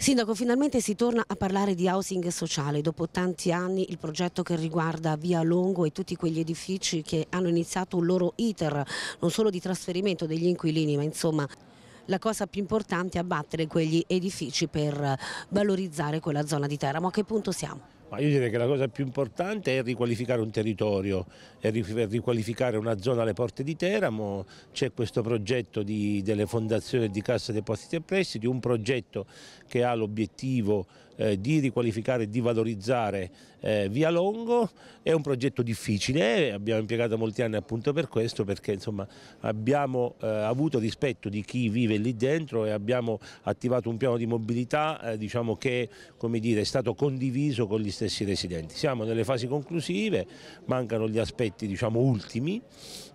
Sindaco, finalmente si torna a parlare di housing sociale. Dopo tanti anni il progetto che riguarda Via Longo e tutti quegli edifici che hanno iniziato un loro iter, non solo di trasferimento degli inquilini, ma insomma la cosa più importante è abbattere quegli edifici per valorizzare quella zona di Teramo. A che punto siamo? Ma io direi che la cosa più importante è riqualificare un territorio, è riqualificare una zona alle porte di Teramo, c'è questo progetto di, delle fondazioni di Cassa Depositi e Prestiti, un progetto che ha l'obiettivo eh, di riqualificare e di valorizzare eh, Via Longo, è un progetto difficile, abbiamo impiegato molti anni appunto per questo perché insomma, abbiamo eh, avuto rispetto di chi vive lì dentro e abbiamo attivato un piano di mobilità eh, diciamo che dire, è stato condiviso con gli stessi residenti. Siamo nelle fasi conclusive, mancano gli aspetti diciamo, ultimi,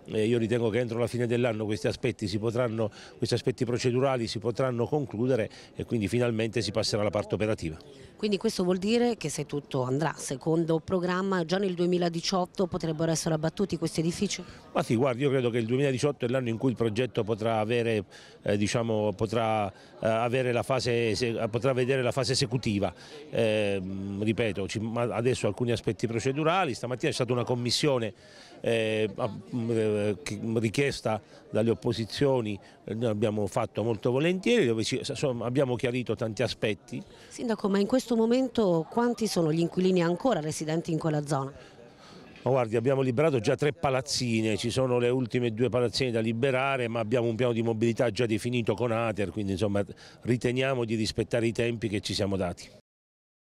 eh, io ritengo che entro la fine dell'anno questi, questi aspetti procedurali si potranno concludere e quindi finalmente si passerà alla parte operativa. Quindi questo vuol dire che se tutto andrà secondo programma già nel 2018 potrebbero essere abbattuti questi edifici? Ma sì, guardi, io credo che il 2018 è l'anno in cui il progetto potrà avere, eh, diciamo, potrà, eh, avere la fase, potrà vedere la fase esecutiva. Eh, ripeto, toccarci adesso alcuni aspetti procedurali. Stamattina c'è stata una commissione eh, mm, eh mm, richiesta dalle opposizioni, eh, noi abbiamo fatto molto volentieri, dove ci, insomma, abbiamo chiarito tanti aspetti. Sindaco, ma in questo momento quanti sono gli inquilini ancora residenti in quella zona? Ma guardi, abbiamo liberato già tre palazzine, ci sono le ultime due palazzine da liberare, ma abbiamo un piano di mobilità già definito con Ater, quindi insomma riteniamo di rispettare i tempi che ci siamo dati.